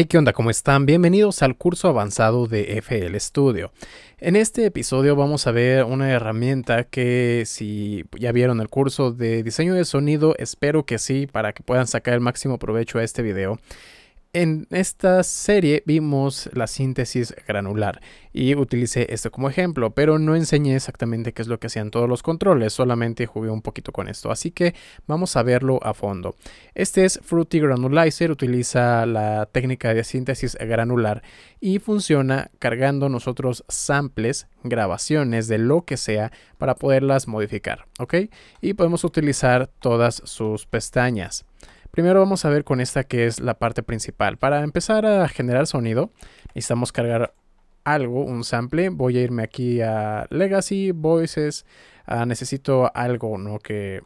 Hey, ¿qué onda? ¿Cómo están? Bienvenidos al curso avanzado de FL Studio. En este episodio vamos a ver una herramienta que si ya vieron el curso de diseño de sonido, espero que sí, para que puedan sacar el máximo provecho a este video. En esta serie vimos la síntesis granular y utilicé esto como ejemplo, pero no enseñé exactamente qué es lo que hacían todos los controles, solamente jugué un poquito con esto, así que vamos a verlo a fondo. Este es Fruity Granulizer, utiliza la técnica de síntesis granular y funciona cargando nosotros samples, grabaciones de lo que sea para poderlas modificar, ¿ok? Y podemos utilizar todas sus pestañas. Primero vamos a ver con esta que es la parte principal. Para empezar a generar sonido, necesitamos cargar algo, un sample. Voy a irme aquí a Legacy, Voices. Ah, necesito algo, ¿no? Que...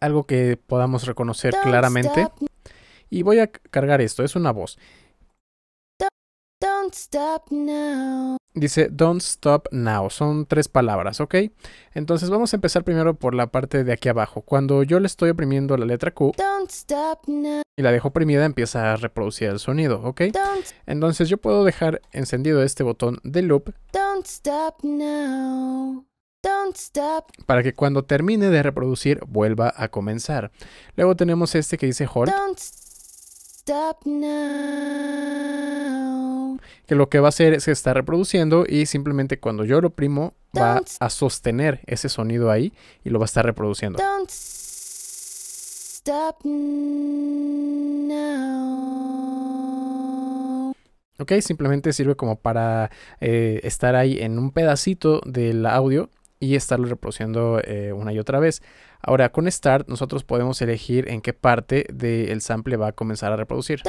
Algo que podamos reconocer claramente. Y voy a cargar esto, es una voz. Don't stop now. Dice don't stop now. Son tres palabras, ¿ok? Entonces vamos a empezar primero por la parte de aquí abajo. Cuando yo le estoy oprimiendo la letra Q y la dejo oprimida, empieza a reproducir el sonido, ¿ok? Entonces yo puedo dejar encendido este botón de loop don't stop now. Para que cuando termine de reproducir vuelva a comenzar. Luego tenemos este que dice hold. Que lo que va a hacer es que está reproduciendo y simplemente cuando yo lo oprimo va a sostener ese sonido ahí y lo va a estar reproduciendo. Ok, simplemente sirve como para eh, estar ahí en un pedacito del audio y estarlo reproduciendo eh, una y otra vez. Ahora, con Start nosotros podemos elegir en qué parte del sample va a comenzar a reproducir.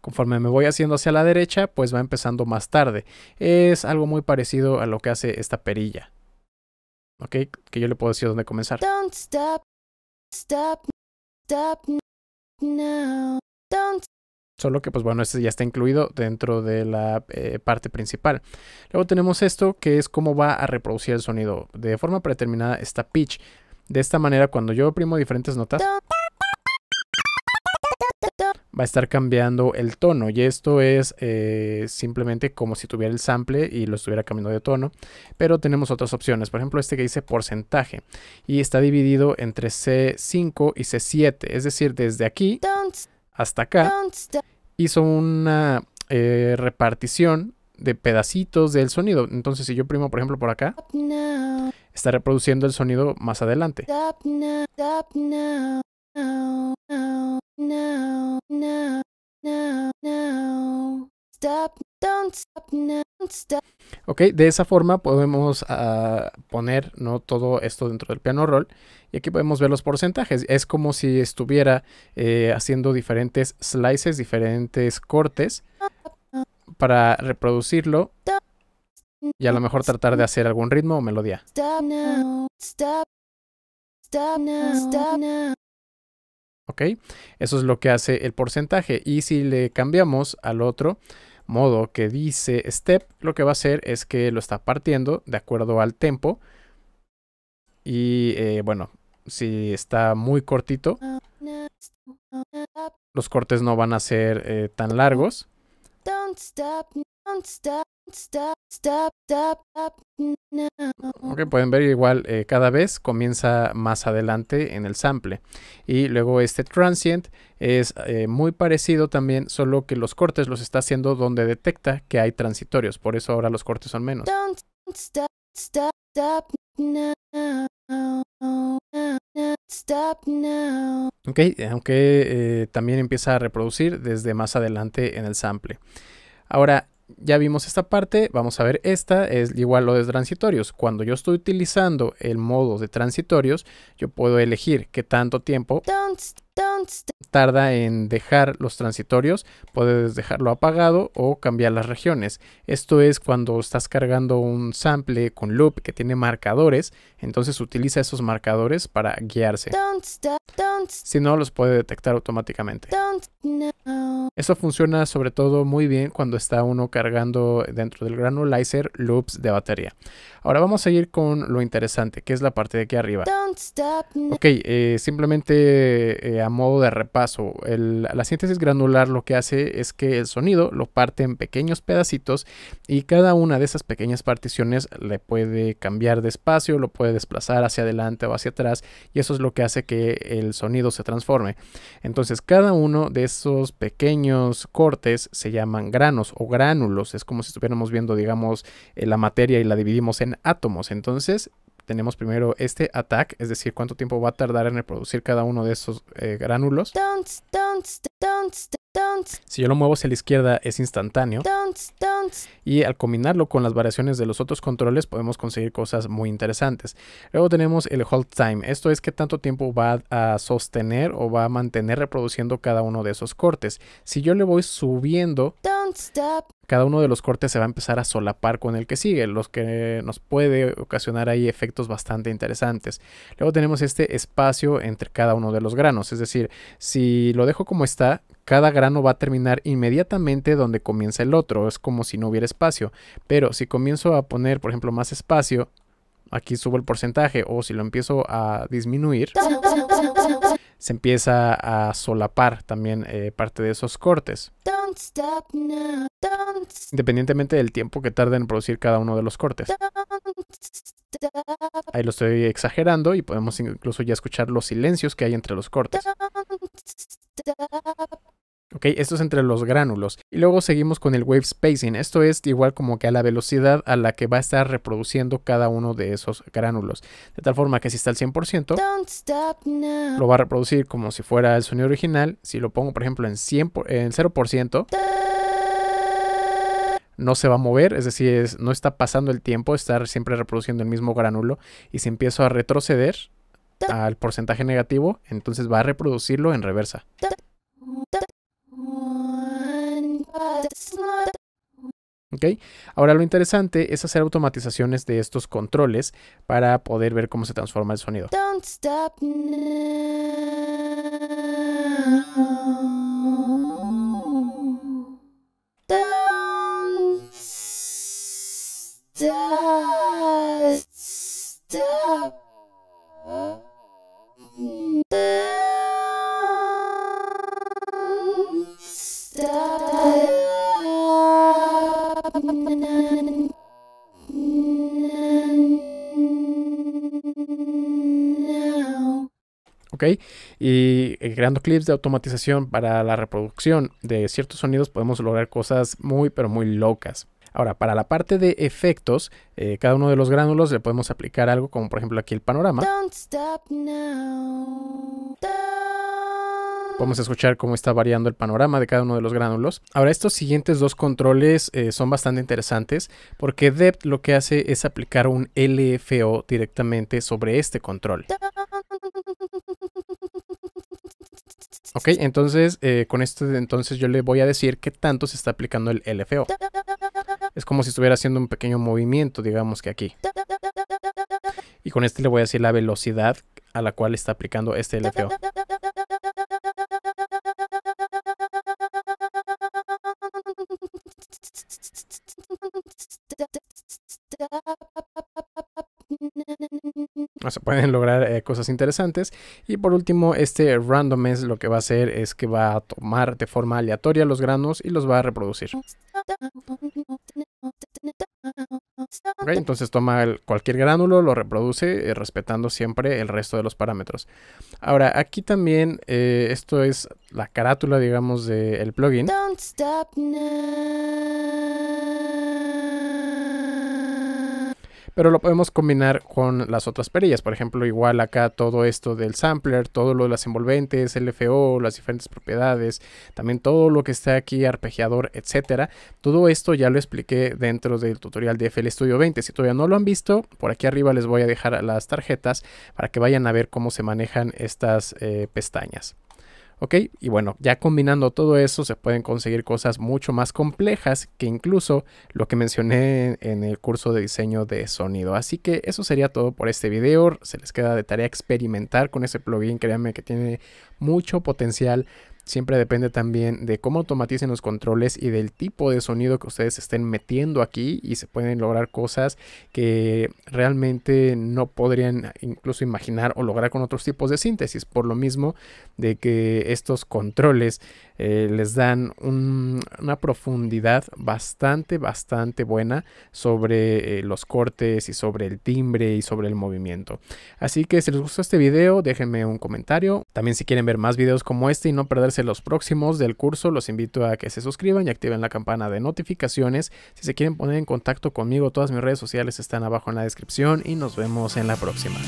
Conforme me voy haciendo hacia la derecha, pues va empezando más tarde. Es algo muy parecido a lo que hace esta perilla. ¿Ok? Que yo le puedo decir dónde comenzar. Don't stop, stop, stop now. Solo que, pues bueno, este ya está incluido dentro de la eh, parte principal. Luego tenemos esto, que es cómo va a reproducir el sonido. De forma predeterminada esta pitch. De esta manera, cuando yo oprimo diferentes notas, va a estar cambiando el tono. Y esto es eh, simplemente como si tuviera el sample y lo estuviera cambiando de tono. Pero tenemos otras opciones. Por ejemplo, este que dice porcentaje. Y está dividido entre C5 y C7. Es decir, desde aquí hasta acá hizo una eh, repartición de pedacitos del sonido. Entonces, si yo primo, por ejemplo, por acá, está reproduciendo el sonido más adelante. De esa forma podemos ah, poner ¿no? todo esto dentro del piano roll y aquí podemos ver los porcentajes. Es como si estuviera eh, haciendo diferentes slices, diferentes cortes para reproducirlo y a lo mejor tratar de hacer algún ritmo o melodía. ¿Ok? Eso es lo que hace el porcentaje. Y si le cambiamos al otro, modo que dice step, lo que va a hacer es que lo está partiendo de acuerdo al tempo. Y eh, bueno, si está muy cortito, los cortes no van a ser eh, tan largos. Stop, pueden ver igual eh, cada vez comienza más adelante en el sample. Y luego este transient es eh, muy parecido también, solo que los cortes los está haciendo donde detecta que hay transitorios. Por eso ahora los cortes son menos. Ok, aunque eh, también empieza a reproducir desde más adelante en el sample. Ahora, ya vimos esta parte, vamos a ver esta, es igual lo de transitorios. Cuando yo estoy utilizando el modo de transitorios, yo puedo elegir qué tanto tiempo tarda en dejar los transitorios. Puedes dejarlo apagado o cambiar las regiones. Esto es cuando estás cargando un sample con loop que tiene marcadores, entonces utiliza esos marcadores para guiarse. si no, los puede detectar automáticamente. No. Esto funciona sobre todo muy bien cuando está uno cargando dentro del granulizer loops de batería. Ahora vamos a ir con lo interesante, que es la parte de aquí arriba. Ok, eh, simplemente eh, a modo de repaso, la síntesis granular lo que hace es que el sonido lo parte en pequeños pedacitos y cada una de esas pequeñas particiones le puede cambiar de espacio, lo puede desplazar hacia adelante o hacia atrás y eso es lo que hace que el sonido se transforme. Entonces cada uno de esos pequeños cortes se llaman granos o gránulos. Es como si estuviéramos viendo, digamos, eh, la materia y la dividimos en átomos. Entonces, tenemos primero este ataque es decir, cuánto tiempo va a tardar en reproducir cada uno de esos eh, gránulos. Si yo lo muevo hacia la izquierda es instantáneo. Y al combinarlo con las variaciones de los otros controles podemos conseguir cosas muy interesantes. Luego tenemos el hold time. Esto es qué tanto tiempo va a sostener o va a mantener reproduciendo cada uno de esos cortes. Si yo le voy subiendo... Cada uno de los cortes se va a empezar a solapar con el que sigue, los que nos puede ocasionar ahí efectos bastante interesantes. Luego tenemos este espacio entre cada uno de los granos, es decir, si lo dejo como está, cada grano va a terminar inmediatamente donde comienza el otro, es como si no hubiera espacio. Pero si comienzo a poner, por ejemplo, más espacio, aquí subo el porcentaje o si lo empiezo a disminuir, se empieza a solapar también eh, parte de esos cortes. Independientemente del tiempo que tarde en producir cada uno de los cortes. Ahí lo estoy exagerando y podemos incluso ya escuchar los silencios que hay entre los cortes. ¿ok? Esto es entre los gránulos. Y luego seguimos con el wave spacing. Esto es igual como que a la velocidad a la que va a estar reproduciendo cada uno de esos gránulos. De tal forma que si está al 100%, lo va a reproducir como si fuera el sonido original. Si lo pongo, por ejemplo, en, 100, en 0%, no se va a mover, es decir, no está pasando el tiempo, está siempre reproduciendo el mismo gránulo. Y si empiezo a retroceder al porcentaje negativo, entonces va a reproducirlo en reversa. Ahora lo interesante es hacer automatizaciones de estos controles para poder ver cómo se transforma el sonido. Don't stop. ¿ok? Y eh, creando clips de automatización para la reproducción de ciertos sonidos podemos lograr cosas muy pero muy locas. Ahora, para la parte de efectos, eh, cada uno de los gránulos le podemos aplicar algo como por ejemplo aquí el panorama. a escuchar cómo está variando el panorama de cada uno de los gránulos. Ahora, estos siguientes dos controles eh, son bastante interesantes porque Depth lo que hace es aplicar un LFO directamente sobre este control. Ok, entonces eh, con esto entonces yo le voy a decir qué tanto se está aplicando el LFO. Es como si estuviera haciendo un pequeño movimiento, digamos que aquí. Y con este le voy a decir la velocidad a la cual está aplicando este LFO. se pueden lograr eh, cosas interesantes. Y por último, este randomness lo que va a hacer es que va a tomar de forma aleatoria los granos y los va a reproducir. entonces toma cualquier gránulo, lo reproduce, eh, respetando siempre el resto de los parámetros. Ahora, aquí también, eh, esto es la carátula, digamos, del plugin. pero lo podemos combinar con las otras perillas. Por ejemplo, igual acá todo esto del sampler, todo lo de las envolventes, LFO, las diferentes propiedades, también todo lo que está aquí, arpegiador, etcétera. Todo esto ya lo expliqué dentro del tutorial de FL Studio 20. Si todavía no lo han visto, por aquí arriba les voy a dejar las tarjetas para que vayan a ver cómo se manejan estas eh, pestañas. ¿Ok? Y bueno, ya combinando todo eso se pueden conseguir cosas mucho más complejas que incluso lo que mencioné en el curso de diseño de sonido. Así que eso sería todo por este video. Se les queda de tarea experimentar con ese plugin. Créanme que tiene mucho potencial Siempre depende también de cómo automaticen los controles y del tipo de sonido que ustedes estén metiendo aquí y se pueden lograr cosas que realmente no podrían incluso imaginar o lograr con otros tipos de síntesis. Por lo mismo de que estos controles eh, les dan una profundidad bastante, bastante buena sobre eh, los cortes y sobre el timbre y sobre el movimiento. Así que si les gustó este video déjenme un comentario. También si quieren ver más videos como este y no perder en los próximos del curso, los invito a que se suscriban y activen la campana de notificaciones. Si se quieren poner en contacto conmigo, todas mis redes sociales están abajo en la descripción y nos vemos en la próxima.